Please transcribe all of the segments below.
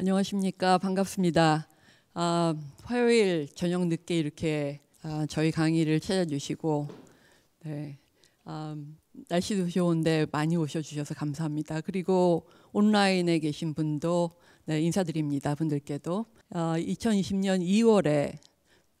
안녕하십니까 반갑습니다. 아, 화요일 저녁 늦게 이렇게 아, 저희 강의를 찾아주시고 네, 아, 날씨도 좋은데 많이 오셔주셔서 감사합니다. 그리고 온라인에 계신 분도 네, 인사드립니다. 분들께도 2020년 아, 2월에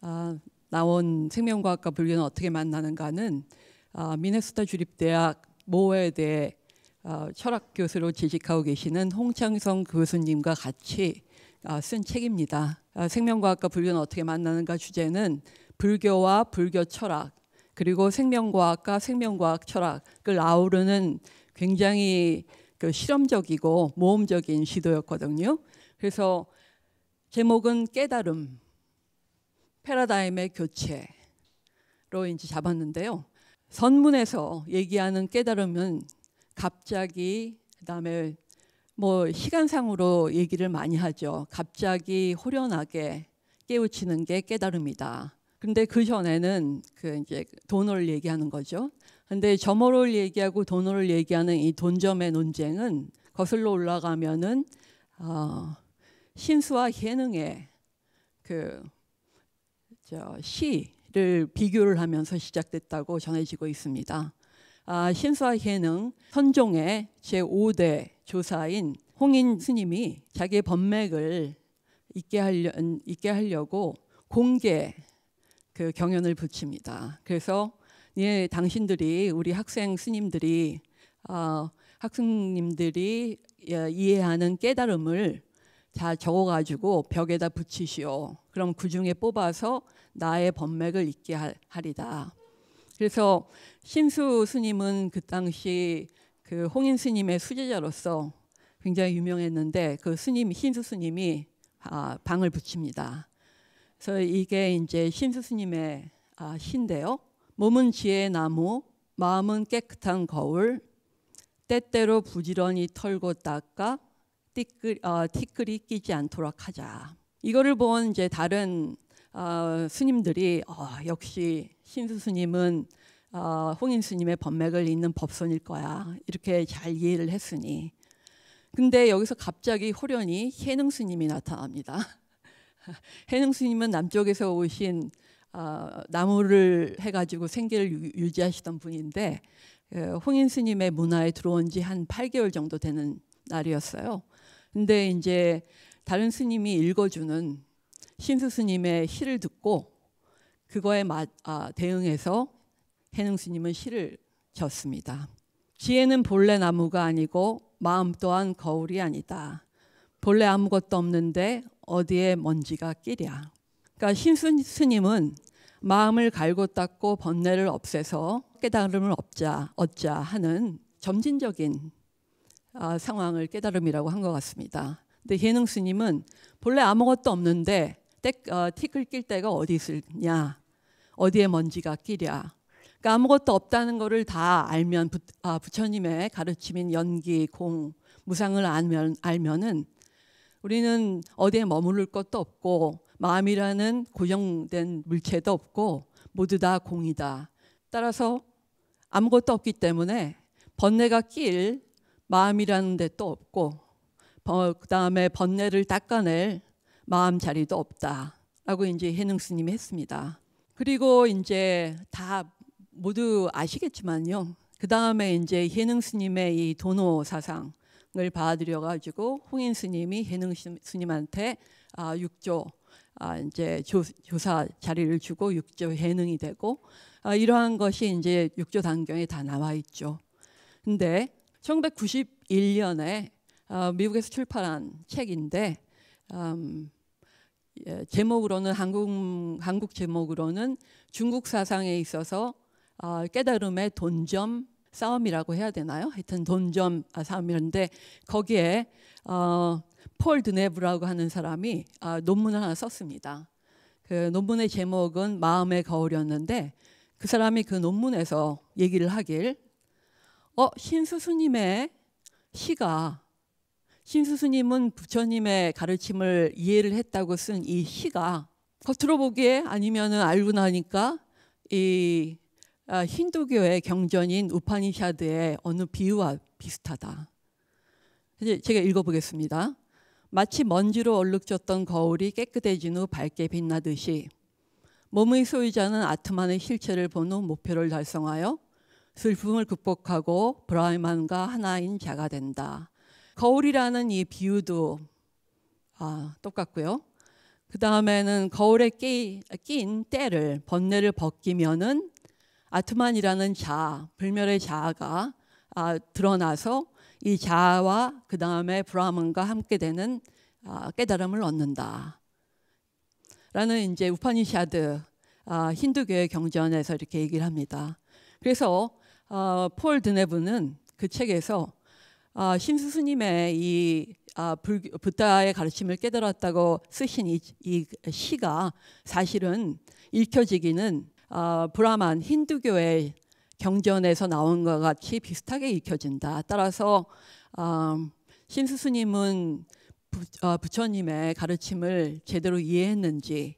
아, 나온 생명과학과 분류는 어떻게 만나는가는 아, 미네소타 주립대학 모에 대해 어, 철학 교수로 재직하고 계시는 홍창성 교수님과 같이 어, 쓴 책입니다. 어, 생명과학과 불교는 어떻게 만나는가 주제는 불교와 불교 철학 그리고 생명과학과 생명과학 철학을 아우르는 굉장히 그 실험적이고 모험적인 시도였거든요. 그래서 제목은 깨달음, 패러다임의 교체로 인제 잡았는데요. 선문에서 얘기하는 깨달음은 갑자기 그다음에 뭐 시간상으로 얘기를 많이 하죠. 갑자기 호련하게 깨우치는 게 깨달음이다. 근데 그 전에는 그 이제 돈을 얘기하는 거죠. 근데 점호를 얘기하고 돈을 얘기하는 이 돈점의 논쟁은 거슬러 올라가면은 어, 신수와 예능의 그저 시를 비교를 하면서 시작됐다고 전해지고 있습니다. 아, 신사해능 선종의 제5대 조사인 홍인 스님이 자기의 법맥을 있게, 하려, 음, 있게 하려고 공개 그 경연을 붙입니다. 그래서 예, 당신들이 우리 학생 스님들이 어, 학생님들이 예, 이해하는 깨달음을 다 적어가지고 벽에다 붙이시오. 그럼 그 중에 뽑아서 나의 법맥을 있게 하리다. 그래서 신수 스님은 그 당시 그 홍인 스님의 수제자로서 굉장히 유명했는데 그 스님 신수 스님이 아, 방을 붙입니다. 그래서 이게 이제 신수 스님의 아, 신데요. 몸은 지혜의 나무, 마음은 깨끗한 거울. 때때로 부지런히 털고 닦아 티끌, 어, 아, 티끌이 끼지 않도록 하자. 이거를 본 이제 다른 어, 스님들이 어, 역시 신수 스님은 어, 홍인 스님의 법맥을 잇는 법선일 거야 이렇게 잘 이해를 했으니 근데 여기서 갑자기 호련히 해능 스님이 나타납니다. 해능 스님은 남쪽에서 오신 어, 나무를 해가지고 생계를 유, 지하시던 분인데 그 홍인 스님의 문화에 들어온 지 한 8개월 정도 되는 날이었어요. 근데 이제 다른 스님이 읽어주는 신 스님의 시를 듣고 그거에 마, 아, 대응해서 해능 스님은 시를 졌습니다. 지혜는 본래 나무가 아니고 마음 또한 거울이 아니다. 본래 아무것도 없는데 어디에 먼지가 끼랴. 그러니까 신스님은 마음을 갈고 닦고 번뇌를 없애서 깨달음을 얻자, 얻자 하는 점진적인 아, 상황을 깨달음이라고 한 것 같습니다. 근데 예능 스님은 본래 아무것도 없는데 때, 어, 틱을 낄 때가 어디 있느냐 어디에 먼지가 끼랴 그러니까 아무것도 없다는 것을 다 알면 부, 아, 부처님의 가르침인 연기, 공, 무상을 알면, 알면은 우리는 어디에 머무를 것도 없고 마음이라는 고정된 물체도 없고 모두 다 공이다. 따라서 아무것도 없기 때문에 번뇌가 낄 마음이라는 데도 없고 그 다음에 번뇌를 닦아낼 마음 자리도 없다라고 이제 해능 스님이 했습니다. 그리고 이제 다 모두 아시겠지만요. 그 다음에 이제 해능 스님의 이 도노 사상을 받아들여 가지고 홍인 스님이 해능 스님한테 아, 6조 아, 이제 조, 사 자리를 주고 6조 해능이 되고 아, 이러한 것이 이제 6조 단경에 다 나와 있죠. 근데 1991년에 아, 미국에서 출판한 책인데 음, 예, 제목으로는 한국 한국 제목으로는 중국 사상에 있어서 아, 깨달음의 돈점 싸움이라고 해야 되나요? 하여튼 돈점 아, 싸움이었는데 거기에 어, 폴 드네브라고 하는 사람이 아, 논문을 하나 썼습니다. 그 논문의 제목은 마음의 거울이었는데 그 사람이 그 논문에서 얘기를 하길 어 신수수님의 시가 신수스님은 부처님의 가르침을 이해를 했다고 쓴 이 시가 겉으로 보기에 아니면은 알고 나니까 이 아, 힌두교의 경전인 우파니샤드의 어느 비유와 비슷하다. 이제 제가 읽어보겠습니다. 마치 먼지로 얼룩졌던 거울이 깨끗해진 후 밝게 빛나듯이 몸의 소유자는 아트만의 실체를 본 후 목표를 달성하여 슬픔을 극복하고 브라이만과 하나인 자가 된다. 거울이라는 이 비유도 아, 똑같고요. 그 다음에는 거울에 끼, 낀 때를 번뇌를 벗기면은 아트만이라는 자, 불멸의 자아가 아, 드러나서 이 자아와 그 다음에 브라만과 함께 되는 아, 깨달음을 얻는다. 라는 이제 우파니샤드 아, 힌두교의 경전에서 이렇게 얘기를 합니다. 그래서 어, 폴 드네브는 그 책에서 아, 신수 스님의 이 아, 불, 부다의 가르침을 깨달았다고 쓰신 이, 이 시가 사실은 읽혀지기는 아, 브라만 힌두교의 경전에서 나온 것 같이 비슷하게 읽혀진다. 따라서 아, 신수 스님은 부, 아, 부처님의 가르침을 제대로 이해했는지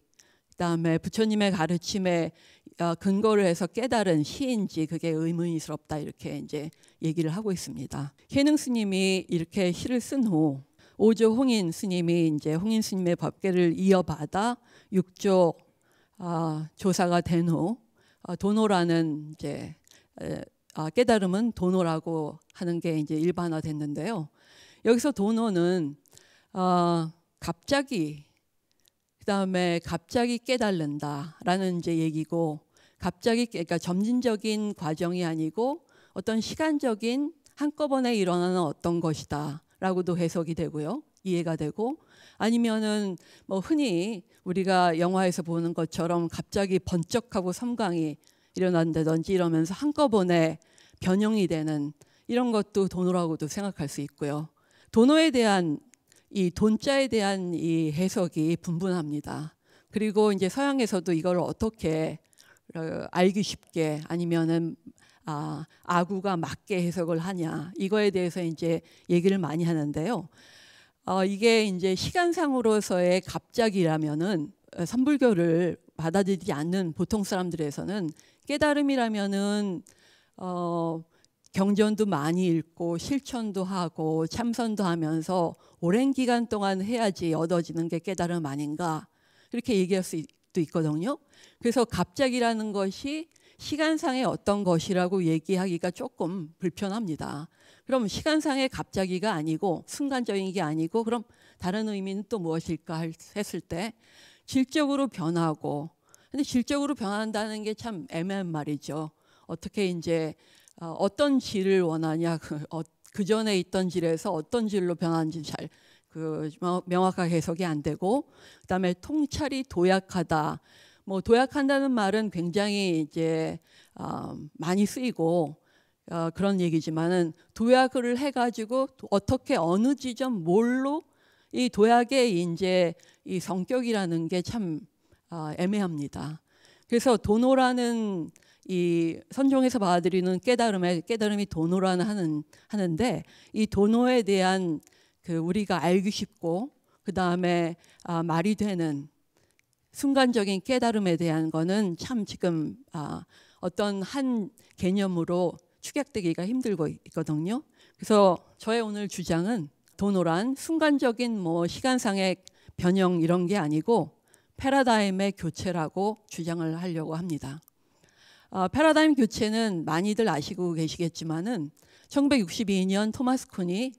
그다음에 부처님의 가르침에 어, 근거를 해서 깨달은 시인지 그게 의문스럽다 이렇게 이제 얘기를 하고 있습니다. 혜능 스님이 이렇게 시를 쓴 후 오조 홍인 스님이 이제 홍인 스님의 법계를 이어받아 육조 아, 조사가 된후 어, 도노라는 이제 아, 깨달음은 도노라고 하는 게 이제 일반화됐는데요. 여기서 도노는 아, 갑자기 그다음에 갑자기 깨달는다라는 이제 얘기고 갑자기 그러니까 점진적인 과정이 아니고 어떤 시간적인 한꺼번에 일어나는 어떤 것이다라고도 해석이 되고요. 이해가 되고 아니면은 뭐 흔히 우리가 영화에서 보는 것처럼 갑자기 번쩍하고 섬광이 일어난다든지 이러면서 한꺼번에 변형이 되는 이런 것도 도노라고도 생각할 수 있고요. 도노에 대한 이 돈자에 대한 이 해석이 분분합니다. 그리고 이제 서양에서도 이걸 어떻게 어, 알기 쉽게 아니면은 아, 아구가 맞게 해석을 하냐 이거에 대해서 이제 얘기를 많이 하는데요. 어, 이게 이제 시간상으로서의 갑작이라면은 어, 선불교를 받아들이지 않는 보통 사람들에서는 깨달음이라면은 어, 경전도 많이 읽고 실천도 하고 참선도 하면서 오랜 기간 동안 해야지 얻어지는 게 깨달음 아닌가 그렇게 얘기할 수도 있거든요. 그래서 갑작이라는 것이 시간상의 어떤 것이라고 얘기하기가 조금 불편합니다. 그럼 시간상의 갑자기가 아니고 순간적인 게 아니고 그럼 다른 의미는 또 무엇일까 했을 때 질적으로 변하고 근데 질적으로 변한다는 게 참 애매한 말이죠. 어떻게 이제 어, 어떤 질을 원하냐 그 어, 전에 있던 질에서 어떤 질로 변하는지 잘그 명확하게 해석이 안 되고 그다음에 통찰이 도약하다. 뭐 도약한다는 말은 굉장히 이제 어, 많이 쓰이고 어, 그런 얘기지만은 도약을 해가지고 어떻게 어느 지점 뭘로 이 도약의 이제 이 성격이라는 게참 어, 아, 애매합니다. 그래서 도노라는 이 선종에서 받아들이는 깨달음에 깨달음이 도노라는 하는 하는데 이 도노에 대한 그 우리가 알기 쉽고 그 다음에 아, 말이 되는 순간적인 깨달음에 대한 거는 참 지금 아, 어떤 한 개념으로 축약되기가 힘들고 있거든요. 그래서 저의 오늘 주장은 도노란 순간적인 뭐 시간상의 변형 이런 게 아니고 패러다임의 교체라고 주장을 하려고 합니다. 아, 패러다임 교체는 많이들 아시고 계시겠지만은 1962년 토마스 쿤이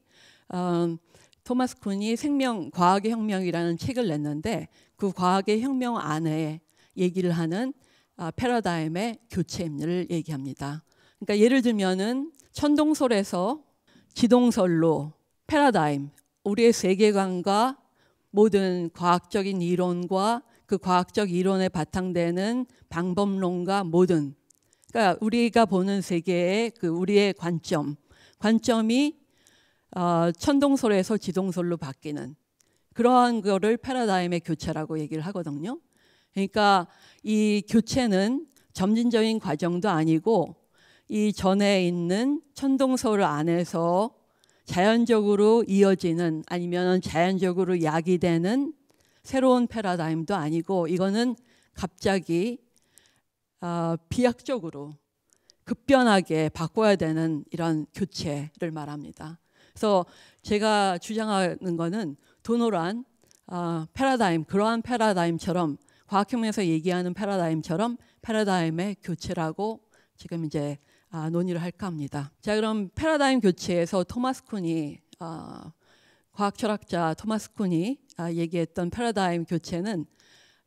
어, 음, 토마스 쿤이 생명 과학의 혁명이라는 책을 냈는데 그 과학의 혁명 안에 얘기를 하는 아, 패러다임의 교체를 얘기합니다. 그러니까 예를 들면은 천동설에서 지동설로 패러다임 우리의 세계관과 모든 과학적인 이론과 그 과학적 이론에 바탕되는 방법론과 모든 그러니까 우리가 보는 세계의 그 우리의 관점 관점이 어, 천동설에서 지동설로 바뀌는 그러한 거를 패러다임의 교체라고 얘기를 하거든요. 그러니까 이 교체는 점진적인 과정도 아니고 이 전에 있는 천동설 안에서 자연적으로 이어지는 아니면 자연적으로 야기 되는 새로운 패러다임도 아니고 이거는 갑자기 어, 비약적으로 급변하게 바꿔야 되는 이런 교체를 말합니다. 그래서 제가 주장하는 거는 도노란 어, 패러다임 그러한 패러다임처럼 과학혁명에서 얘기하는 패러다임처럼 패러다임의 교체라고 지금 이제 아, 논의를 할까 합니다. 자 그럼 패러다임 교체에서 토마스 쿤이 어, 과학철학자 토마스 쿤이 아, 얘기했던 패러다임 교체는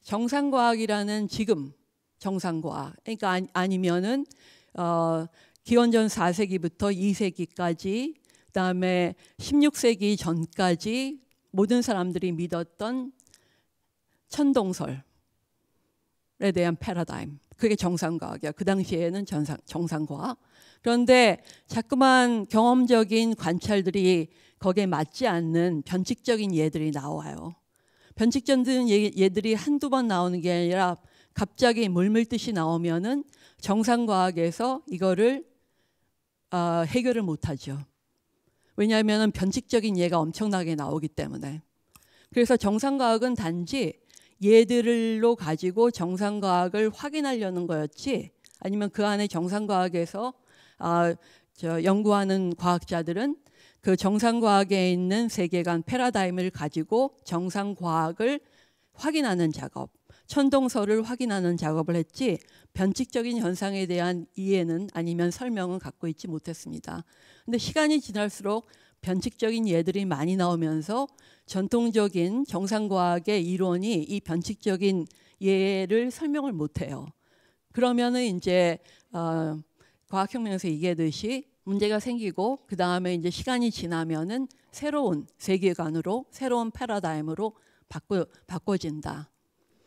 정상과학이라는 지금 정상과학 그러니까 아니, 면은 어, 기원전 4세기부터 2세기까지 그다음에 16세기 전까지 모든 사람들이 믿었던 천동설에 대한 패러다임. 그게 정상과학이야. 그 당시에는 정상, 정상과학. 그런데 자꾸만 경험적인 관찰들이 거기에 맞지 않는 변칙적인 예들이 나와요. 변칙적인 예, 예들이 한두 번 나오는 게 아니라 갑자기 물밀듯이 나오면은 정상과학에서 이거를 어, 해결을 못하죠. 왜냐하면 변칙적인 예가 엄청나게 나오기 때문에. 그래서 정상과학은 단지 예들로 가지고 정상과학을 확인하려는 거였지 아니면 그 안에 정상과학에서 아, 저 연구하는 과학자들은 그 정상과학에 있는 세계관 패러다임을 가지고 정상과학을 확인하는 작업 천동설을 확인하는 작업을 했지 변칙적인 현상에 대한 이해는 아니면 설명은 갖고 있지 못했습니다. 근데 시간이 지날수록 변칙적인 예들이 많이 나오면서 전통적인 정상과학의 이론이 이 변칙적인 예를 설명을 못해요. 그러면은 이제 어, 과학혁명에서 얘기하듯이 문제가 생기고 그 다음에 이제 시간이 지나면은 새로운 세계관으로 새로운 패러다임으로 바꿔 바꿔진다.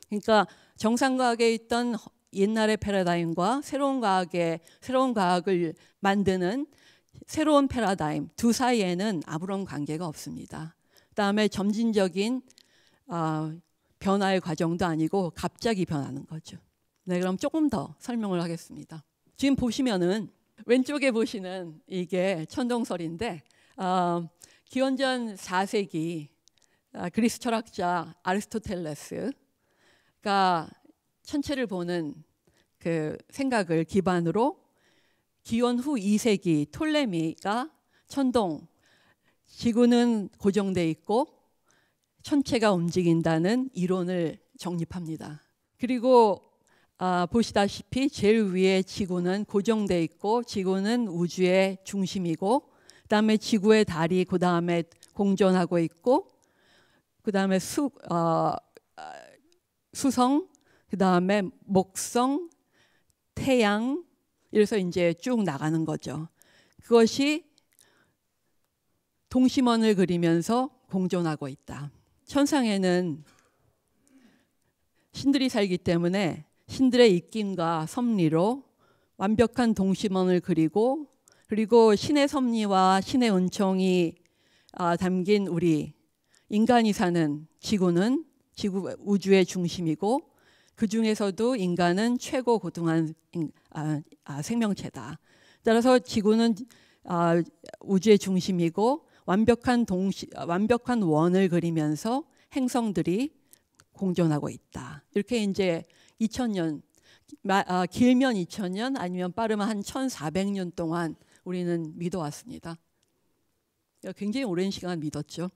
그러니까 정상과학에 있던 옛날의 패러다임과 새로운 과학의 새로운 과학을 만드는 새로운 패러다임 두 사이에는 아무런 관계가 없습니다. 그다음에 점진적인 어, 변화의 과정도 아니고 갑자기 변하는 거죠. 네, 그럼 조금 더 설명을 하겠습니다. 지금 보시면은 왼쪽에 보시는 이게 천동설인데 어, 기원전 4세기 아, 그리스 철학자 아리스토텔레스 우리가 그러니까 천체를 보는 그 생각을 기반으로 기원 후 2세기 톨레미가 천동 지구는 고정돼 있고 천체가 움직인다는 이론을 정립합니다. 그리고 아, 보시다시피 제일 위에 지구는 고정돼 있고 지구는 우주의 중심이고 그다음에 지구의 달이 그다음에 공전하고 있고 그다음에 수, 어, 수성, 그 다음에 목성, 태양, 이래서 이제 쭉 나가는 거죠. 그것이 동심원을 그리면서 공존하고 있다. 천상에는 신들이 살기 때문에 신들의 입김과 섭리로 완벽한 동심원을 그리고 그리고 신의 섭리와 신의 은총이 아, 담긴 우리 인간이 사는 지구는 지구 우주의 중심이고 그 중에서도 인간은 최고 고등한 아, 아, 생명체다. 따라서 지구는 아, 우주의 중심이고 완벽한 동시 완벽한 원을 그리면서 행성들이 공존하고 있다. 이렇게 이제 2000년 길면 2000년 아니면 빠르면 한 1400년 동안 우리는 믿어왔습니다. 굉장히 오랜 시간 믿었죠.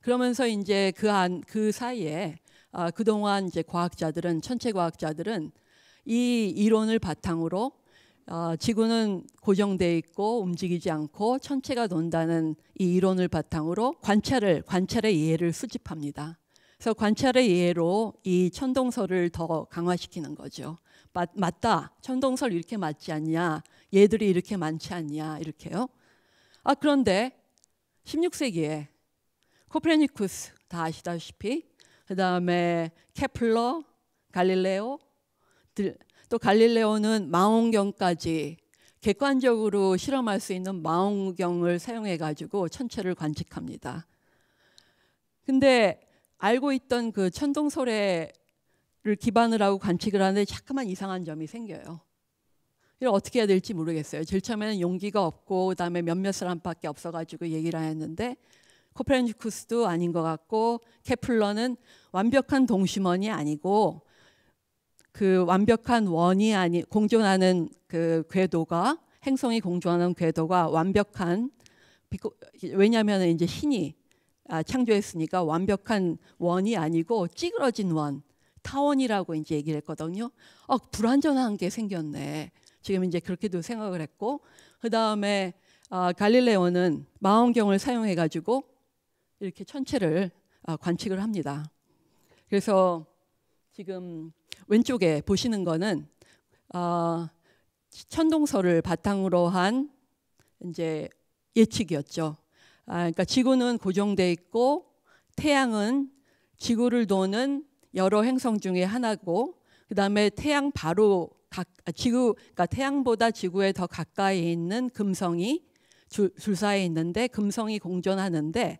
그러면서 이제 그안그 그 사이에 아, 그동안 이제 과학자들은 천체 과학자들은 이 이론을 바탕으로 어, 지구는 고정돼 있고 움직이지 않고 천체가 돈다는 이 이론을 바탕으로 관찰을 관찰의 이해를 수집합니다. 그래서 관찰의 이해로 이 천동설을 더 강화시키는 거죠. 맞, 맞다. 천동설 이렇게 맞지 않냐. 얘들이 이렇게 많지 않냐. 이렇게요. 아 그런데 16세기에 코페르니쿠스 다 아시다시피 그 다음에 케플러, 갈릴레오 또 갈릴레오는 망원경까지 객관적으로 실험할 수 있는 망원경을 사용해 가지고 천체를 관측합니다. 근데 알고 있던 그 천동 소래를 기반을 하고 관측을 하는데 자꾸만 이상한 점이 생겨요. 이걸 어떻게 해야 될지 모르겠어요. 제일 처음에는 용기가 없고 그다음에 몇몇 사람밖에 없어가지고 얘기를 했는데 코페르니쿠스도 아닌 것 같고 케플러는 완벽한 동심원이 아니고 그 완벽한 원이 아니 공존하는 그 궤도가 행성이 공존하는 궤도가 완벽한 왜냐하면 이제 신이 아, 창조했으니까 완벽한 원이 아니고 찌그러진 원 타원이라고 이제 얘기를 했거든요. 어, 불완전한 게 생겼네. 지금 이제 그렇게도 생각을 했고 그 다음에 아, 갈릴레오는 망원경을 사용해 가지고 이렇게 천체를 어, 관측을 합니다. 그래서 지금 왼쪽에 보시는 거는 어, 천동설을 바탕으로 한 이제 예측이었죠. 아, 그러니까 지구는 고정돼 있고 태양은 지구를 도는 여러 행성 중에 하나고 그 다음에 태양 바로 각, 아, 지구 그러니까 태양보다 지구에 더 가까이 있는 금성이 줄, 줄사에 있는데 금성이 공존하는데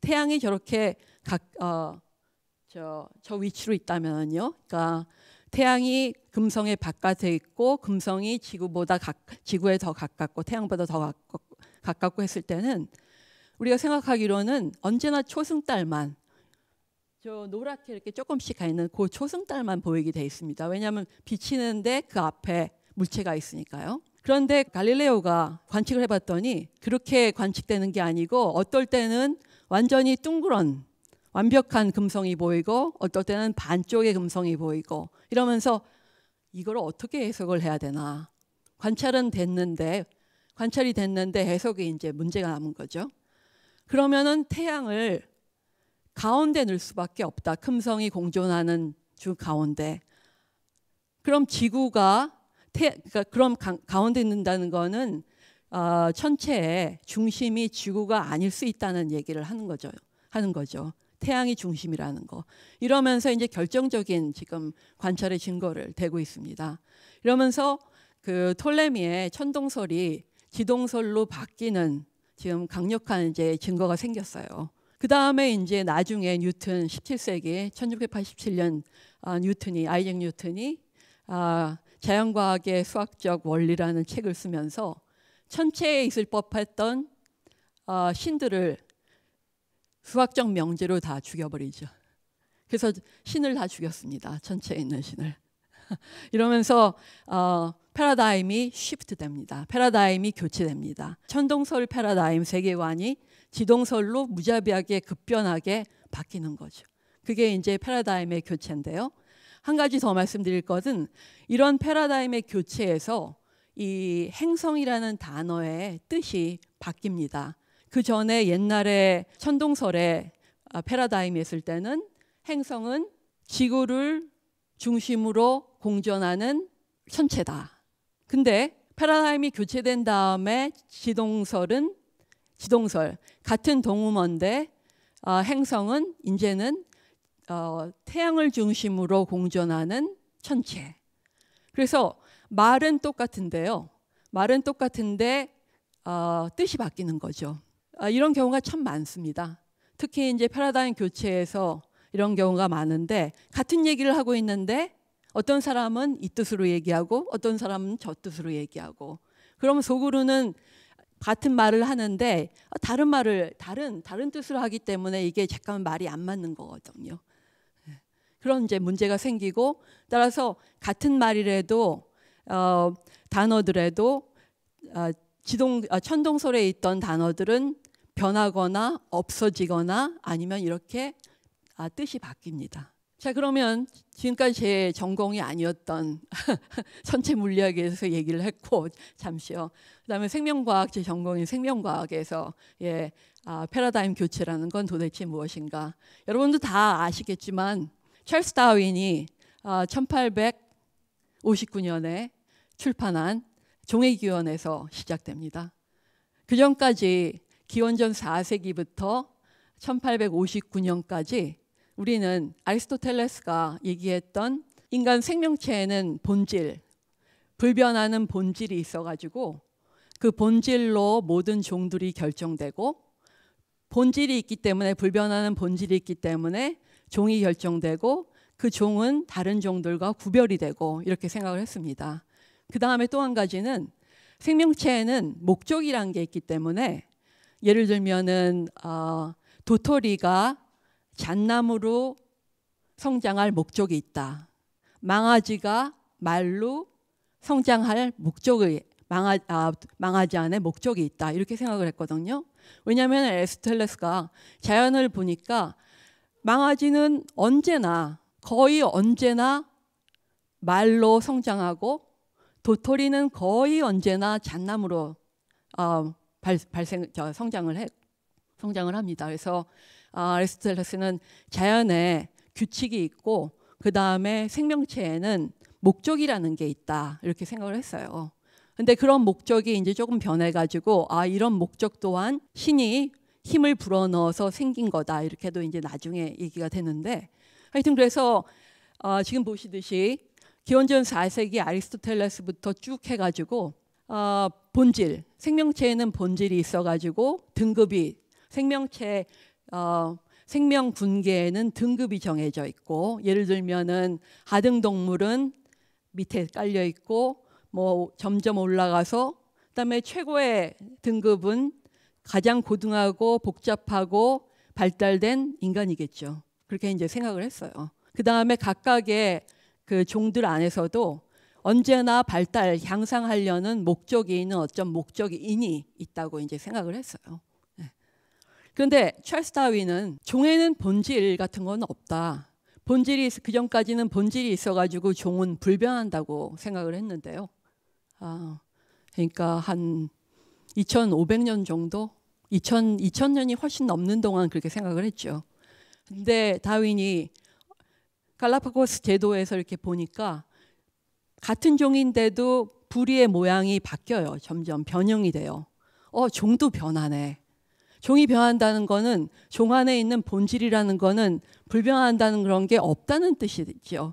태양이 저렇게 각저 어, 위치로 있다면요. 그러니까 태양이 금성의 바깥에 있고 금성이 지구보다 각, 지구에 더 가깝고 태양보다 더 가깝고, 가깝고 했을 때는 우리가 생각하기로는 언제나 초승달만 저 노랗게 이렇게 조금씩 가 있는 그 초승달만 보이게 돼 있습니다. 왜냐하면 비치는데 그 앞에 물체가 있으니까요. 그런데 갈릴레오가 관측을 해봤더니 그렇게 관측되는 게 아니고 어떨 때는 완전히 둥그런 완벽한 금성이 보이고 어떨 때는 반쪽의 금성이 보이고 이러면서 이걸 어떻게 해석을 해야 되나 관찰은 됐는데 관찰이 됐는데 해석이 이제 문제가 남은 거죠. 그러면은 태양을 가운데 넣을 수밖에 없다. 금성이 공존하는 주 가운데. 그럼 지구가 태, 그러니까 그럼 가, 가운데 넣는다는 거는 어, 천체의 중심이 지구가 아닐 수 있다는 얘기를 하는 거죠. 하는 거죠. 태양이 중심이라는 거. 이러면서 이제 결정적인 지금 관찰의 증거를 대고 있습니다. 이러면서 그 톨레미의 천동설이 지동설로 바뀌는 지금 강력한 이제 증거가 생겼어요. 그 다음에 이제 나중에 뉴튼 17세기 1687년 아, 뉴튼이 아이잭 뉴튼이 아, 자연과학의 수학적 원리라는 책을 쓰면서 천체에 있을 법했던 어, 신들을 수학적 명제로 다 죽여버리죠. 그래서 신을 다 죽였습니다. 천체에 있는 신을. 이러면서 어, 패러다임이 쉬프트됩니다. 패러다임이 교체됩니다. 천동설 패러다임 세계관이 지동설로 무자비하게 급변하게 바뀌는 거죠. 그게 이제 패러다임의 교체인데요. 한 가지 더 말씀드릴 것은 이런 패러다임의 교체에서 이 행성이라는 단어의 뜻이 바뀝니다. 그 전에 옛날에 천동설의 아, 패러다임이 있을 때는 행성은 지구를 중심으로 공전하는 천체다. 근데 패러다임이 교체된 다음에 지동설은 지동설 같은 동음어인데 어, 아, 행성은 이제는 어, 태양을 중심으로 공전하는 천체. 그래서 말은 똑같은데요. 말은 똑같은데 어, 뜻이 바뀌는 거죠. 아, 이런 경우가 참 많습니다. 특히 이제 패러다임 교체에서 이런 경우가 많은데 같은 얘기를 하고 있는데 어떤 사람은 이 뜻으로 얘기하고 어떤 사람은 저 뜻으로 얘기하고 그러 속으로는 같은 말을 하는데 다른 말을 다른 다른 뜻으로 하기 때문에 이게 잠깐 말이 안 맞는 거거든요. 예. 그런 이제 문제가 생기고 따라서 같은 말이라도 어, 단어들에도 어, 지동 아, 어, 천동 설에 있던 단어들은 변하거나 없어지거나 아니면 이렇게 아, 뜻이 바뀝니다. 자 그러면 지금까지 제 전공이 아니었던 선체 물리학에 서 얘기를 했고 잠시요. 그다음에 생명과학 제 전공인 생명과학에서 예 아, 패러다임 교체라는 건 도대체 무엇인가? 여러분도 다 아시겠지만 찰스 다윈이 아, 1859년에 출판한 종의기원에서 시작됩니다. 그 전까지 기원전 4세기부터 1859년까지 우리는 아리스토텔레스가 얘기했던 인간 생명체에는 본질, 불변하는 본질이 있어가지고 그 본질로 모든 종들이 결정되고 본질이 있기 때문에 불변하는 본질이 있기 때문에 종이 결정되고 그 종은 다른 종들과 구별이 되고 이렇게 생각을 했습니다. 그 다음에 또 한 가지는 생명체에는 목적이라는 게 있기 때문에 예를 들면은 어, 도토리가 잣나무로 성장할 목적이 있다. 망아지가 말로 성장할 목적이 망아, 아, 망아지 안에 목적이 있다 이렇게 생각을 했거든요. 왜냐하면 에스텔레스가 자연을 보니까 망아지는 언제나 거의 언제나 말로 성장하고 도토리는 거의 언제나 잣나무로 어, 발, 발생 저, 성장을 해 성장을 합니다. 그래서 아, 아리스토텔레스는 자연에 규칙이 있고 그 다음에 생명체에는 목적이라는 게 있다 이렇게 생각을 했어요. 근데 그런 목적이 이제 조금 변해가지고 아 이런 목적 또한 신이 힘을 불어넣어서 생긴 거다 이렇게도 이제 나중에 얘기가 되는데 하여튼 그래서 어, 지금 보시듯이 기원전 4세기 아리스토텔레스부터 쭉 해가지고 어, 본질 생명체에는 본질이 있어가지고 등급이 생명체 어, 생명 분계에는 등급이 정해져 있고 예를 들면은 하등 동물은 밑에 깔려 있고 뭐 점점 올라가서 그다음에 최고의 등급은 가장 고등하고 복잡하고 발달된 인간이겠죠. 그렇게 이제 생각을 했어요. 그다음에 각각의 그 종들 안에서도 언제나 발달 향상하려는 목적이 있는 어떤 목적인이 있다고 이제 생각을 했어요. 예. 그런데 찰스 다윈은 종에는 본질 같은 건 없다. 본질이 그 전까지는 본질이 있어가지고 종은 불변한다고 생각을 했는데요. 아, 그러니까 한 2,500년 정도, 2,000 2년이 훨씬 넘는 동안 그렇게 생각을 했죠. 근데 다윈이 갈라파고스 제도에서 이렇게 보니까 같은 종인데도 부리의 모양이 바뀌어요. 점점 변형이 돼요. 어, 종도 변하네. 종이 변한다는 거는 종 안에 있는 본질이라는 거는 불변한다는 그런 게 없다는 뜻이죠.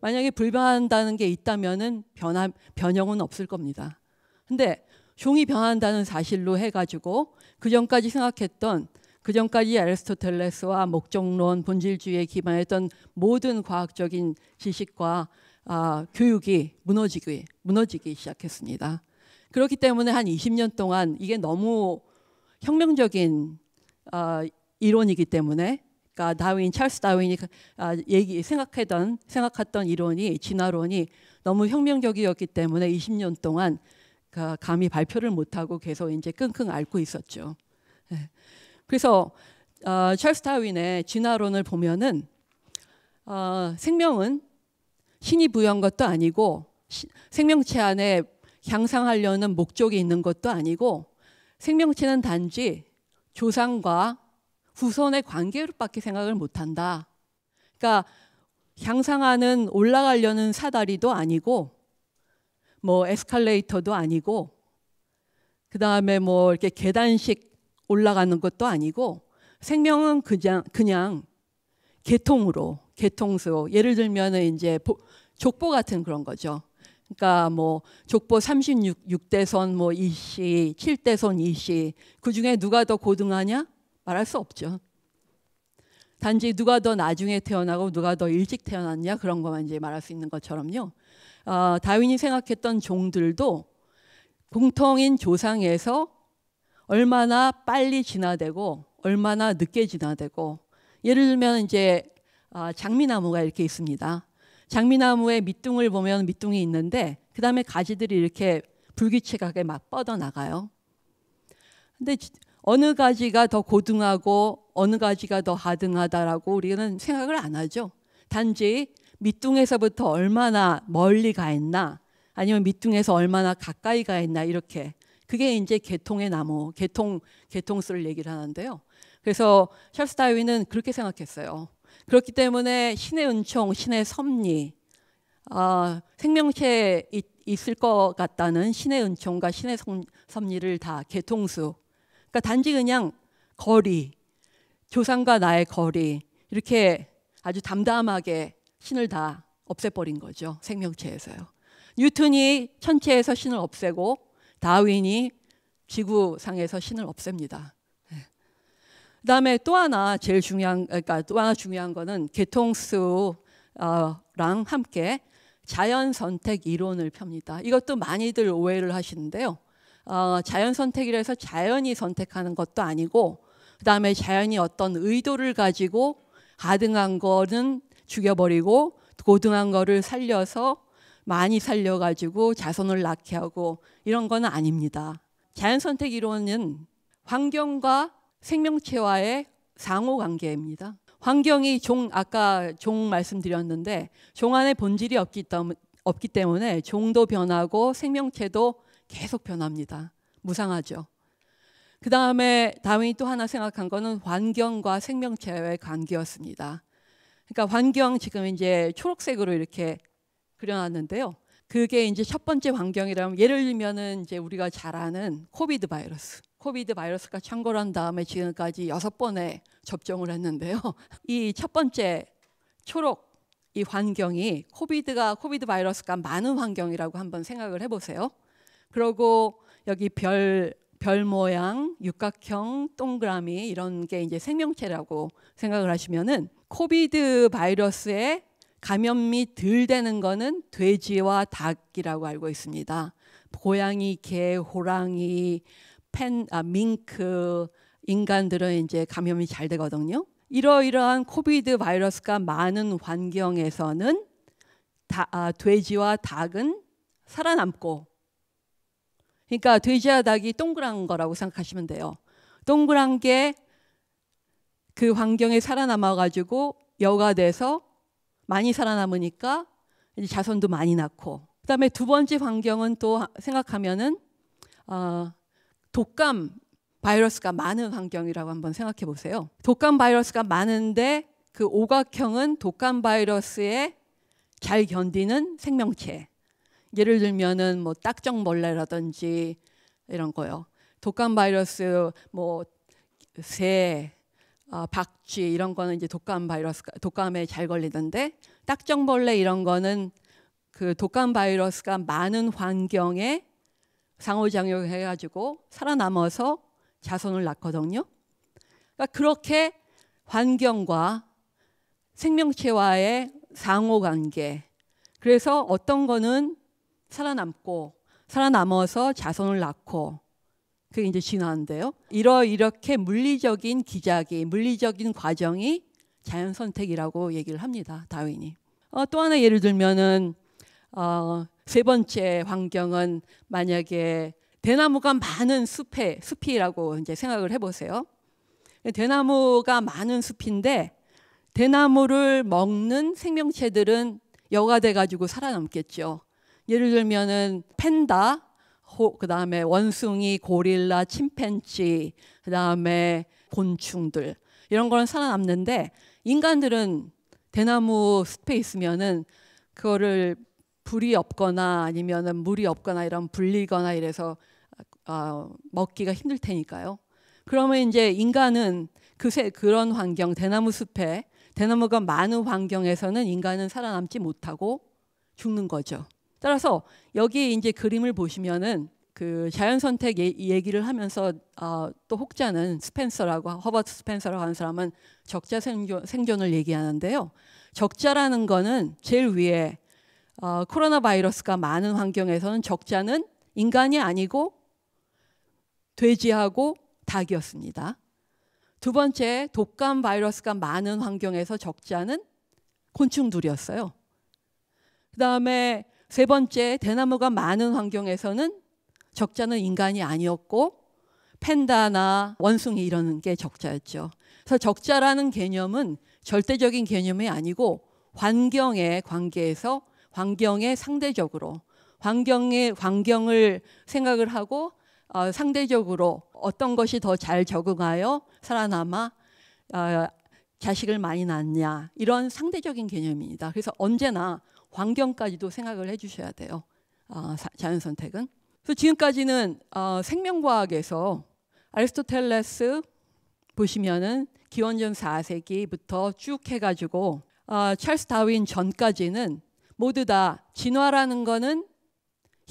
만약에 불변한다는 게 있다면은 변화, 변형은 없을 겁니다. 근데 종이 변한다는 사실로 해가지고 그 전까지 생각했던 그 전까지 아리스토텔레스와 목적론, 본질주의에 기반했던 모든 과학적인 지식과 아, 교육이 무너지기, 무너지기 시작했습니다. 그렇기 때문에 한 20년 동안 이게 너무 혁명적인 아, 이론이기 때문에 그러니까 다윈 찰스 다윈이 그, 아, 얘기 생각했던 생각했던 이론이 진화론이 너무 혁명적이었기 때문에 20년 동안 감히 발표를 못하고 계속 이제 끙끙 앓고 있었죠. 네. 그래서 어, 찰스 타윈의 진화론을 보면은 어, 생명은 신이 부여한 것도 아니고 시, 생명체 안에 향상하려는 목적이 있는 것도 아니고 생명체는 단지 조상과 후손의 관계로밖에 생각을 못한다. 그러니까 향상하는 올라가려는 사다리도 아니고 뭐 에스컬레이터도 아니고 그 다음에 뭐 이렇게 계단식 올라가는 것도 아니고 생명은 그냥 그냥 계통으로 계통수 예를 들면 은 이제 보, 족보 같은 그런 거죠. 그러니까 뭐 족보 36대선 뭐 이씨 7대선 이씨 그 중에 누가 더 고등하냐 말할 수 없죠. 단지 누가 더 나중에 태어나고 누가 더 일찍 태어났냐 그런 것만 이제 말할 수 있는 것처럼요. 어, 다윈이 생각했던 종들도 공통인 조상에서 얼마나 빨리 진화되고 얼마나 늦게 진화되고 예를 들면 이제 아, 장미나무가 이렇게 있습니다. 장미나무의 밑둥을 보면 밑둥이 있는데 그 다음에 가지들이 이렇게 불규칙하게 막 뻗어 나가요. 근데 어느 가지가 더 고등하고 어느 가지가 더 하등하다라고 우리는 생각을 안 하죠. 단지 밑둥에서부터 얼마나 멀리 가 있나 아니면 밑둥에서 얼마나 가까이 가 있나 이렇게 그게 이제 개통의 나무, 개통 개통수를 얘기를 하는데요. 그래서 셜스 다윈은 그렇게 생각했어요. 그렇기 때문에 신의 은총, 신의 섭리, 어, 아, 생명체에 있을 것 같다는 신의 은총과 신의 섭리를 다 개통수. 그러니까 단지 그냥 거리, 조상과 나의 거리 이렇게 아주 담담하게 신을 다 없애버린 거죠 생명체에서요. 뉴턴이 천체에서 신을 없애고 다윈이 지구상에서 신을 없앱니다. 예. 그다음에 또 하나 제일 중요한 그러니까 또 하나 중요한 거는 개통수랑 함께 자연 선택 이론을 펴니다 이것도 많이들 오해를 하시는데요. 어, 자연 선택이라서 자연이 선택하는 것도 아니고 그다음에 자연이 어떤 의도를 가지고 가등한 거는 죽여버리고 고등한 거를 살려서 많이 살려가지고 자손을 낳게 하고 이런 건 아닙니다. 자연 선택 이론은 환경과 생명체와의 상호 관계입니다. 환경이 종 아까 종 말씀드렸는데 종 안에 본질이 없기, 없기 때문에 종도 변하고 생명체도 계속 변합니다. 무상하죠. 그 다음에 다윈이 또 하나 생각한 거는 환경과 생명체의 관계였습니다. 그러니까 환경 지금 이제 초록색으로 이렇게 그려놨는데요. 그게 이제 첫 번째 환경이라면 예를 들면은 이제 우리가 잘 아는 코비드 바이러스. 코비드 바이러스가 창궐한 다음에 지금까지 여섯 번의 접종을 했는데요. 이 첫 번째 초록 이 환경이 코비드가 코비드 바이러스가 많은 환경이라고 한번 생각을 해보세요. 그러고 여기 별, 별 모양, 육각형, 동그라미 이런 게 이제 생명체라고 생각을 하시면은 코비드 바이러스의 감염이 덜 되는 거는 돼지와 닭이라고 알고 있습니다. 고양이, 개, 호랑이, 펜, 아, 밍크 인간들은 이제 감염이 잘 되거든요. 이러이러한 코비드 바이러스가 많은 환경에서는 다, 아, 돼지와 닭은 살아남고 그러니까 돼지와 닭이 동그란 거라고 생각하시면 돼요. 동그란 게 그 환경에 살아남아 가지고 여가 돼서 많이 살아남으니까 이제 자손도 많이 낳고 그다음에 두 번째 환경은 또 생각하면은 어, 독감 바이러스가 많은 환경이라고 한번 생각해 보세요. 독감 바이러스가 많은데 그 오각형은 독감 바이러스에 잘 견디는 생명체. 예를 들면은 뭐 딱정벌레라든지 이런 거요. 독감 바이러스 뭐 새, 어, 박쥐 이런 거는 이제 독감 바이러스 독감에 잘걸리던데 딱정벌레 이런 거는 그 독감 바이러스가 많은 환경에 상호작용해 가지고 살아남아서 자손을 낳거든요. 그러니까 그렇게 환경과 생명체와의 상호관계 그래서 어떤 거는 살아남고 살아남아서 자손을 낳고 그게 이제 진화인데요. 이러 이렇게 물리적인 기작이 물리적인 과정이 자연 선택이라고 얘기를 합니다. 다윈이. 어, 또 하나 예를 들면은 어, 세 번째 환경은 만약에 대나무가 많은 숲에 숲이라고 이제 생각을 해보세요. 대나무가 많은 숲인데 대나무를 먹는 생명체들은 여가 돼가지고 살아남겠죠. 예를 들면은 팬다, 그 다음에 원숭이, 고릴라, 침팬지, 그 다음에 곤충들 이런 거는 살아남는데 인간들은 대나무 숲에 있으면은 그거를 불이 없거나 아니면은 물이 없거나 이런 불리거나 이래서 어, 먹기가 힘들 테니까요. 그러면 이제 인간은 그새 그런 환경 대나무 숲에 대나무가 많은 환경에서는 인간은 살아남지 못하고 죽는 거죠. 따라서 여기에 이제 그림을 보시면은 그 자연 선택 얘기를 하면서 어, 또 혹자는 스펜서라고 허버트 스펜서라고 하는 사람은 적자 생존, 을 얘기하는데요. 적자라는 거는 제일 위에 어, 코로나 바이러스가 많은 환경에서는 적자는 인간이 아니고 돼지하고 닭이었습니다. 두 번째 독감 바이러스가 많은 환경에서 적자는 곤충들이었어요. 그 다음에 세 번째, 대나무가 많은 환경에서는 적자는 인간이 아니었고 팬다나 원숭이 이러는 게 적자였죠. 그래서 적자라는 개념은 절대적인 개념이 아니고 환경의 관계에서 환경에 상대적으로 환경의 환경을 생각을 하고 어, 상대적으로 어떤 것이 더 잘 적응하여 살아남아 어, 자식을 많이 낳냐 이런 상대적인 개념입니다. 그래서 언제나 환경까지도 생각을 해주셔야 돼요. 어, 자연 선택은. 그래서 지금까지는 어, 생명과학에서 아리스토텔레스 보시면은 기원전 4세기부터 쭉 해가지고 어, 찰스 다윈 전까지는 모두 다 진화라는 거는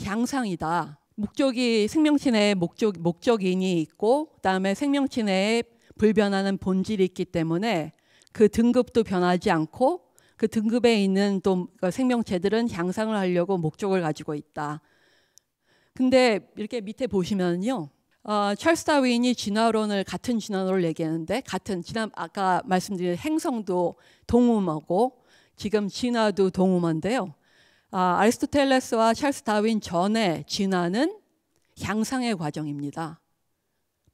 향상이다. 목적이 생명체의 목적 목적인이 있고 그다음에 생명체의 불변하는 본질이 있기 때문에 그 등급도 변하지 않고 그 등급에 있는 또 그러니까 생명체들은 향상을 하려고 목적을 가지고 있다. 근데 이렇게 밑에 보시면요. 어, 찰스 다윈이 진화론을 같은 진화론을 얘기하는데 같은 지난 아까 말씀드린 행성도 동음하고 지금 진화도 동음한데요. 아, 아리스토텔레스와 찰스 다윈 전에 진화는 향상의 과정입니다.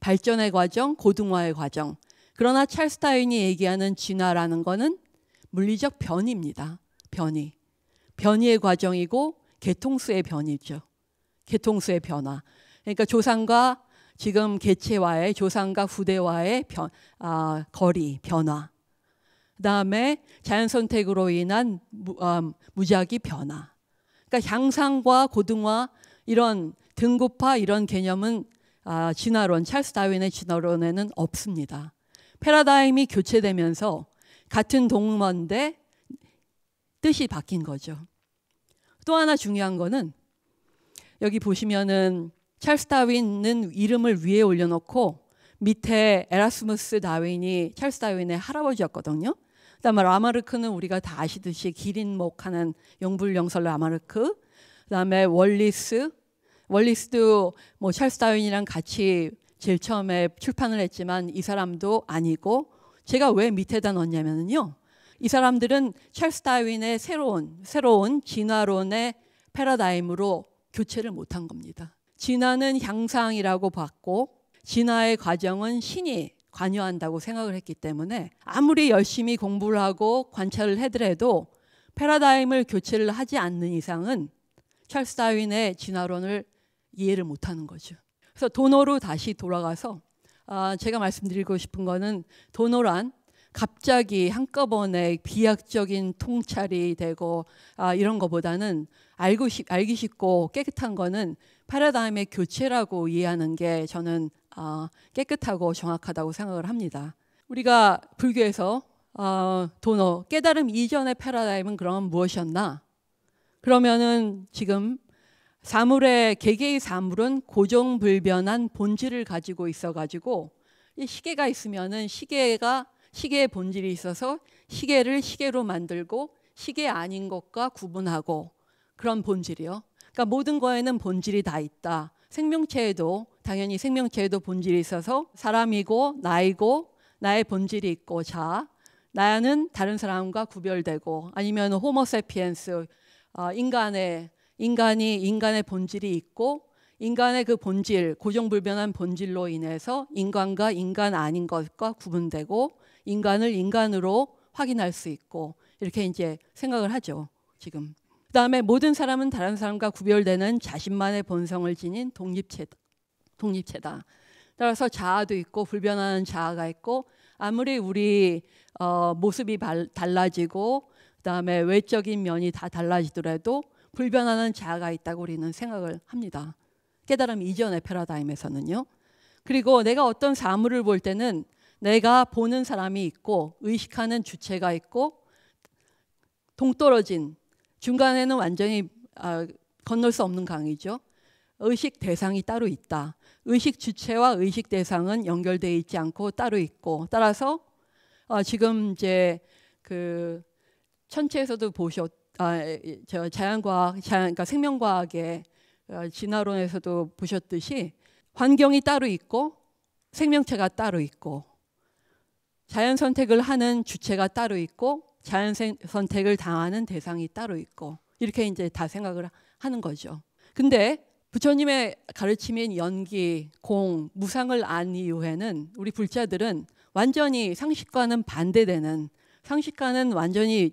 발전의 과정, 고등화의 과정. 그러나 찰스 다윈이 얘기하는 진화라는 것은 물리적 변입니다 변이. 변이의 과정이고 개통수의 변이죠. 개통수의 변화. 그러니까 조상과 지금 개체와의 조상과 후대와의 변, 아, 거리 변화. 그다음에 자연 선택으로 인한 무, 음, 무작위 변화. 그러니까 향상과 고등화 이런 등급화 이런 개념은 아, 진화론 찰스 다윈의 진화론에는 없습니다. 패러다임이 교체되면서 같은 동문인데 뜻이 바뀐 거죠. 또 하나 중요한 거는 여기 보시면은 찰스 다윈은 이름을 위에 올려놓고 밑에 에라스무스 다윈이 찰스 다윈의 할아버지였거든요. 그다음에 라마르크는 우리가 다 아시듯이 기린목하는 영불영설 라마르크, 그다음에 월리스, 월리스도 뭐 찰스 다윈이랑 같이 제일 처음에 출판을 했지만 이 사람도 아니고 제가 왜 밑에다 넣었냐면요. 이 사람들은 찰스 다윈의 새로운 새로운 진화론의 패러다임으로 교체를 못한 겁니다. 진화는 향상이라고 봤고 진화의 과정은 신이 관여한다고 생각을 했기 때문에 아무리 열심히 공부를 하고 관찰을 해더라도 패러다임을 교체를 하지 않는 이상은 찰스 다윈의 진화론을 이해를 못하는 거죠. 그래서 도너로 다시 돌아가서 아, 제가 말씀드리고 싶은 거는 도노란 갑자기 한꺼번에 비약적인 통찰이 되고 아, 이런 것보다는 알고 시, 알기 쉽고 깨끗한 거는 패러다임의 교체라고 이해하는 게 저는 아, 깨끗하고 정확하다고 생각을 합니다. 우리가 불교에서 어, 아, 도너 깨달음 이전의 패러다임은 그럼 무엇이었나? 그러면은 지금 사물의 개개의 사물은 고정불변한 본질을 가지고 있어 가지고 이 시계가 있으면은 시계가 시계의 본질이 있어서 시계를 시계로 만들고 시계 아닌 것과 구분하고 그런 본질이요. 그러니까 모든 거에는 본질이 다 있다. 생명체에도 당연히 생명체에도 본질이 있어서 사람이고 나이고 나의 본질이 있고 자 나는 다른 사람과 구별되고 아니면 호모세피엔스 어, 인간의 인간이 인간의 본질이 있고 인간의 그 본질, 고정불변한 본질로 인해서 인간과 인간 아닌 것과 구분되고 인간을 인간으로 확인할 수 있고 이렇게 이제 생각을 하죠. 지금. 그다음에 모든 사람은 다른 사람과 구별되는 자신만의 본성을 지닌 독립체다. 독립체다. 따라서 자아도 있고 불변하는 자아가 있고 아무리 우리 어, 모습이 달라지고 그다음에 외적인 면이 다 달라지더라도 불변하는 자아가 있다고 우리는 생각을 합니다. 깨달음 이전의 패러다임에서는요. 그리고 내가 어떤 사물을 볼 때는 내가 보는 사람이 있고 의식하는 주체가 있고 동떨어진 중간에는 완전히 아, 건널 수 없는 강이죠. 의식 대상이 따로 있다. 의식 주체와 의식 대상은 연결되어 있지 않고 따로 있고 따라서 어, 지금 이제 그 천체에서도 보셨 아, 예, 예, 저 자연과학, 자연, 그러니까 생명과학의 어, 진화론에서도 보셨듯이 환경이 따로 있고 생명체가 따로 있고 자연 선택을 하는 주체가 따로 있고 자연 선택을 당하는 대상이 따로 있고 이렇게 이제 다 생각을 하는 거죠. 근데 부처님의 가르침인 연기, 공, 무상을 안 이후에는 우리 불자들은 완전히 상식과는 반대되는 상식과는 완전히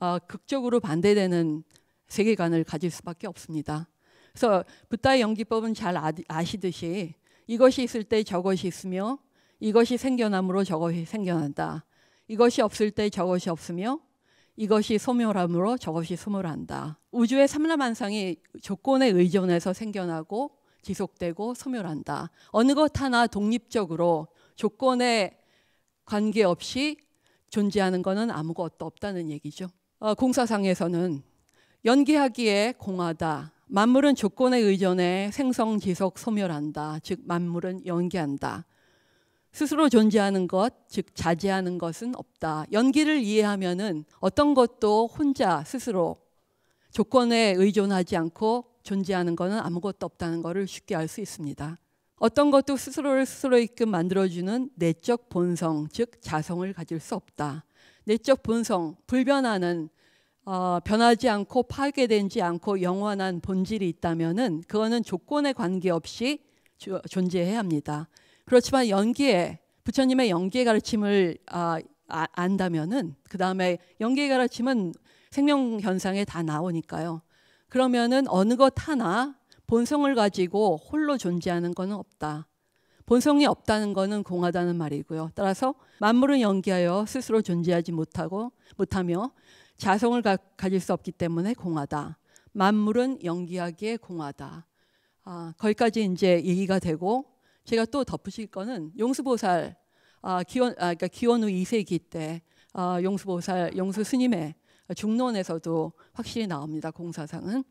어, 극적으로 반대되는 세계관을 가질 수밖에 없습니다. 그래서 부다의 연기법은 잘 아시듯이 이것이 있을 때 저것이 있으며 이것이 생겨남으로 저것이 생겨난다. 이것이 없을 때 저것이 없으며 이것이 소멸함으로 저것이 소멸한다. 우주의 삼라만상이 조건에 의존해서 생겨나고 지속되고 소멸한다. 어느 것 하나 독립적으로 조건에 관계없이 존재하는 것은 아무것도 없다는 얘기죠. 어, 공사상에서는 연기하기에 공하다. 만물은 조건에 의존해 생성, 지속, 소멸한다. 즉 만물은 연기한다. 스스로 존재하는 것, 즉 자제하는 것은 없다. 연기를 이해하면은 어떤 것도 혼자 스스로 조건에 의존하지 않고 존재하는 것은 아무것도 없다는 것을 쉽게 알 수 있습니다. 어떤 것도 스스로를 스스로있게 만들어주는 내적 본성, 즉 자성을 가질 수 없다. 내적 본성, 불변하는 어, 변하지 않고 파괴되지 않고 영원한 본질이 있다면 그거는 조건에 관계없이 주, 존재해야 합니다. 그렇지만 연기에 부처님의 연기의 가르침을 아, 아, 안다면그 다음에 연기의 가르침은 생명 현상에 다 나오니까요. 그러면 어느 것 하나 본성을 가지고 홀로 존재하는 것은 없다. 본성이 없다는 것은 공하다는 말이고요. 따라서 만물은 연기하여 스스로 존재하지 못하고 못하며 자성을 가, 질수 없기 때문에 공하다. 만물은 연기하기에 공하다. 아, 거기까지 이제 얘기가 되고 제가 또 덧붙일 거는 용수보살 아, 기원 아, 그러니까 기원후 2세기 때 아, 용수보살 용수 스님의 중론에서도 확실히 나옵니다. 공사상은.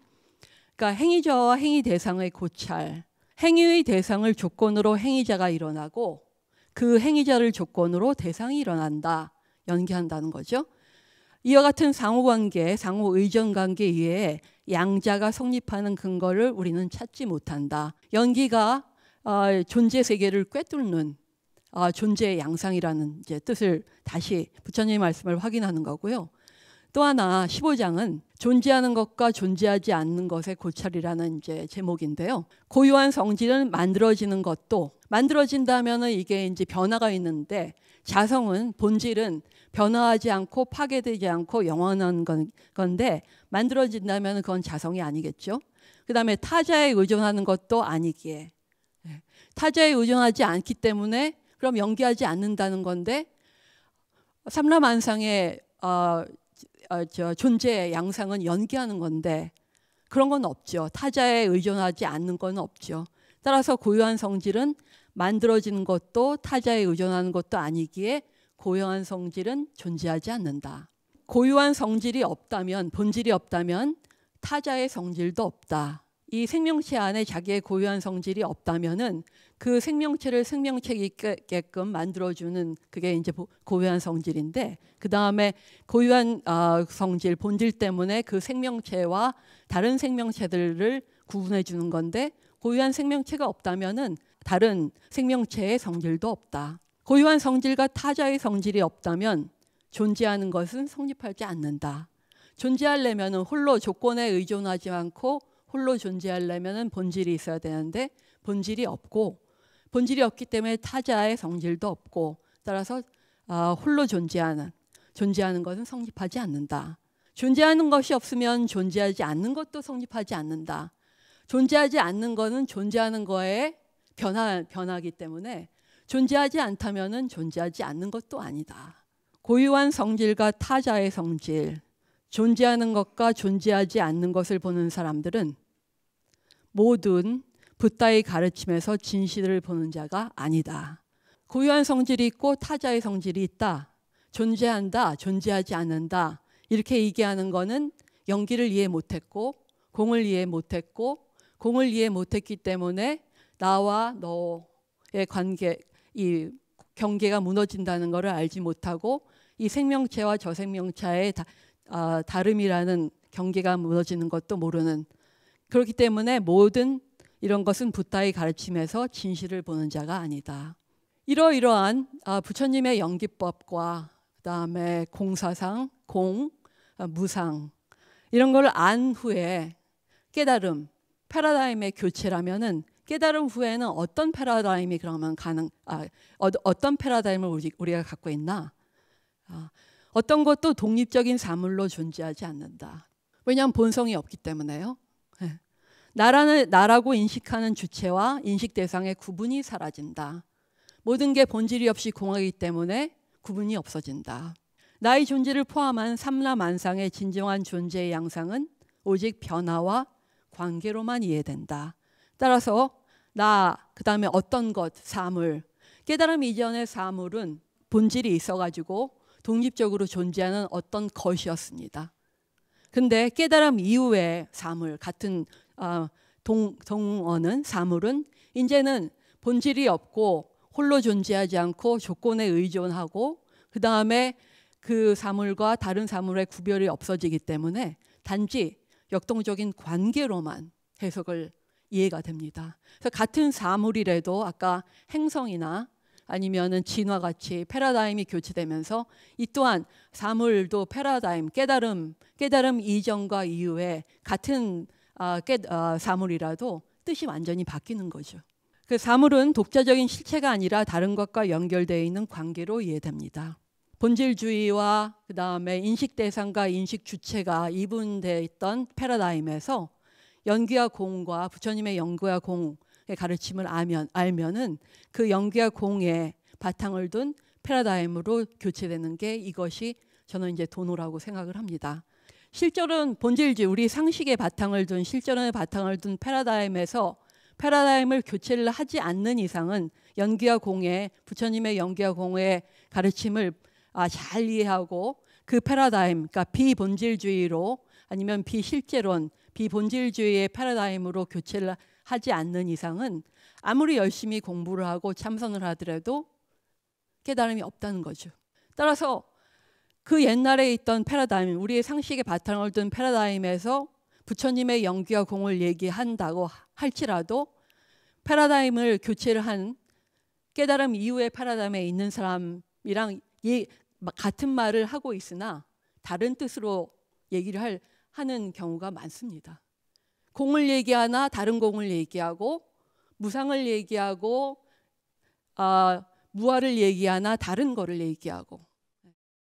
그러니까 행위자와 행위 대상의 고찰, 행위의 대상을 조건으로 행위자가 일어나고 그 행위자를 조건으로 대상이 일어난다. 연기한다는 거죠. 이와 같은 상호관계, 상호 의존 관계 이외에 양자가 성립하는 근거를 우리는 찾지 못한다. 연기가 어, 존재 세계를 꿰뚫는 어, 존재의 양상이라는 이제 뜻을 다시 부처님 말씀을 확인하는 거고요. 또 하나 15장은 존재하는 것과 존재하지 않는 것의 고찰이라는 이제 제목인데요. 고유한 성질은 만들어지는 것도 만들어진다면은 이게 이제 변화가 있는데 자성은 본질은 변화하지 않고 파괴되지 않고 영원한 건, 건데 만들어진다면 그건 자성이 아니겠죠. 그다음에 타자에 의존하는 것도 아니기에 예. 타자에 의존하지 않기 때문에 그럼 연기하지 않는다는 건데 삼라만상의 어, 어, 저 존재 의 양상은 연기하는 건데 그런 건 없죠. 타자에 의존하지 않는 건 없죠. 따라서 고유한 성질은 만들어지는 것도 타자에 의존하는 것도 아니기에 고유한 성질은 존재하지 않는다. 고유한 성질이 없다면 본질이 없다면 타자의 성질도 없다. 이 생명체 안에 자기의 고유한 성질이 없다면은 그 생명체를 생명체 있게끔 만들어주는 그게 이제 고유한 성질인데 그 다음에 고유한 어, 성질 본질 때문에 그 생명체와 다른 생명체들을 구분해 주는 건데 고유한 생명체가 없다면은 다른 생명체의 성질도 없다. 고유한 성질과 타자의 성질이 없다면 존재하는 것은 성립하지 않는다. 존재하려면은 홀로 조건에 의존하지 않고 홀로 존재하려면은 본질이 있어야 되는데 본질이 없고 본질이 없기 때문에 타자의 성질도 없고 따라서 어, 홀로 존재하는 존재하는 것은 성립하지 않는다. 존재하는 것이 없으면 존재하지 않는 것도 성립하지 않는다. 존재하지 않는 것은 존재하는 것에 변화 변하기 때문에 존재하지 않다면은 존재하지 않는 것도 아니다. 고유한 성질과 타자의 성질, 존재하는 것과 존재하지 않는 것을 보는 사람들은 모든 붓다의 가르침에서 진실을 보는 자가 아니다. 고유한 성질이 있고 타자의 성질이 있다. 존재한다, 존재하지 않는다. 이렇게 얘기하는 거는 연기를 이해 못했고 공을 이해 못했고 공을 이해 못했기 때문에 나와 너의 관계 이 경계가 무너진다는 것을 알지 못하고 이 생명체와 저생명체의 다, 아, 다름이라는 경계가 무너지는 것도 모르는 그렇기 때문에 모든 이런 것은 부타의 가르침에서 진실을 보는 자가 아니다. 이러이러한 아, 부처님의 연기법과 그다음에 공사상, 공, 아, 무상 이런 걸 안 후에 깨달음, 패러다임의 교체라면은 깨달음 후에는 어떤 패러다임이 그러면 가능 아, 어, 떤 패러다임을 우리, 가 갖고 있나? 아, 어떤 것도 독립적인 사물로 존재하지 않는다. 왜냐하면 본성이 없기 때문에요. 나라는 나라고 인식하는 주체와 인식 대상의 구분이 사라진다. 모든 게 본질이 없이 공하기 때문에 구분이 없어진다. 나의 존재를 포함한 삼라만상의 진정한 존재의 양상은 오직 변화와 관계로만 이해된다. 따라서 나, 그 다음에 어떤 것, 사물, 깨달음 이전의 사물은 본질이 있어가지고 독립적으로 존재하는 어떤 것이었습니다. 근데 깨달음 이후의 사물, 같은 아, 동, 동어는 사물은 이제는 본질이 없고 홀로 존재하지 않고 조건에 의존하고 그 다음에 그 사물과 다른 사물의 구별이 없어지기 때문에 단지 역동적인 관계로만 해석을 이해가 됩니다. 그래서 같은 사물이라도 아까 행성이나 아니면은 진화 같이 패러다임이 교체되면서 이 또한 사물도 패러다임 깨달음 깨달음 이전과 이후에 같은 아, 깨, 어, 사물이라도 뜻이 완전히 바뀌는 거죠. 그 사물은 독자적인 실체가 아니라 다른 것과 연결되어 있는 관계로 이해됩니다. 본질주의와 그 다음에 인식 대상과 인식 주체가 이분되 있던 패러다임에서 연기와 공과 부처님의 연기와 공의 가르침을 알면, 알면은 그 연기와 공에 바탕을 둔 패러다임으로 교체되는 게 이것이 저는 이제 도노라고 생각을 합니다. 실제로는 본질주의 우리 상식의 바탕을 둔실전의 바탕을 둔 패러다임에서 패러다임을 교체를 하지 않는 이상은 연기와 공예 부처님의 연기와 공예의 가르침을 아, 잘 이해하고 그 패러다임 그러니까 비본질주의로 아니면 비실제론 비본질주의의 패러다임으로 교체를 하지 않는 이상은 아무리 열심히 공부를 하고 참선을 하더라도 깨달음이 없다는 거죠. 따라서 그 옛날에 있던 패러다임, 우리의 상식에 바탕을 둔 패러다임에서 부처님의 연기와 공을 얘기한다고 할지라도 패러다임을 교체를 한 깨달음 이후의 패러다임에 있는 사람이랑 같은 말을 하고 있으나 다른 뜻으로 얘기를 할, 하는 경우가 많습니다. 공을 얘기하나 다른 공을 얘기하고 무상을 얘기하고 아, 무아를 얘기하나 다른 거를 얘기하고